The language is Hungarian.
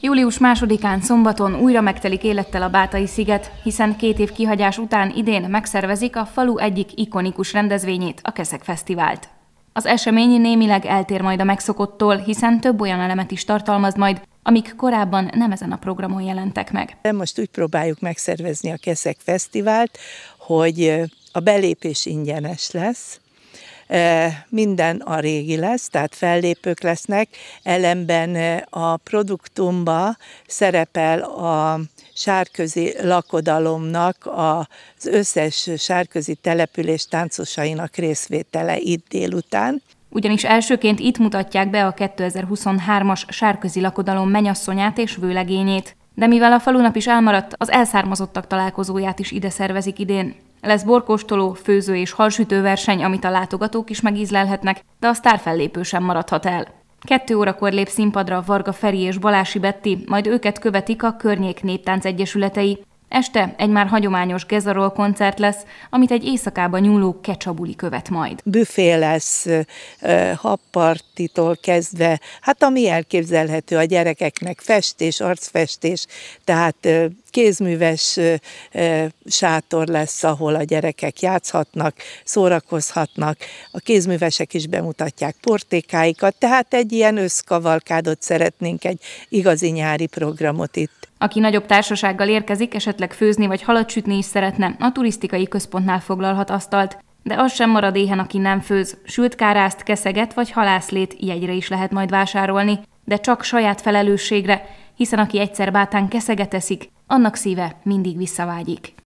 Július másodikán szombaton újra megtelik élettel a Bátai sziget, hiszen két év kihagyás után idén megszervezik a falu egyik ikonikus rendezvényét, a Keszek Fesztivált. Az esemény némileg eltér majd a megszokottól, hiszen több olyan elemet is tartalmaz majd, amik korábban nem ezen a programon jelentek meg. Most úgy próbáljuk megszervezni a Keszek Fesztivált, hogy a belépés ingyenes lesz, minden a régi lesz, tehát fellépők lesznek, ellenben a produktumba szerepel a sárközi lakodalomnak az összes sárközi település táncosainak részvétele itt délután. Ugyanis elsőként itt mutatják be a 2023-as sárközi lakodalom menyasszonyát és vőlegényét. De mivel a falunap is elmaradt, az elszármazottak találkozóját is ide szervezik idén. Lesz borkóstoló, főző és verseny, amit a látogatók is megízlelhetnek, de a fellépő sem maradhat el. Kettő órakor lép színpadra Varga Feri és Balási Betti, majd őket követik a környék néptánc egyesületei, Este egy már hagyományos Gezarol koncert lesz, amit egy éjszakában nyúló kecsabuli követ majd. Büfé lesz, happartitól kezdve, hát ami elképzelhető a gyerekeknek, festés, arcfestés, tehát kézműves sátor lesz, ahol a gyerekek játszhatnak, szórakozhatnak, a kézművesek is bemutatják portékáikat, tehát egy ilyen összkavalkádot szeretnénk, egy igazi nyári programot itt aki nagyobb társasággal érkezik, esetleg főzni vagy halat sütni is szeretne, a turisztikai központnál foglalhat asztalt, de az sem marad éhen, aki nem főz. Sült kárászt, keszeget vagy halászlét jegyre is lehet majd vásárolni, de csak saját felelősségre, hiszen aki egyszer bátán keszeget eszik, annak szíve mindig visszavágyik.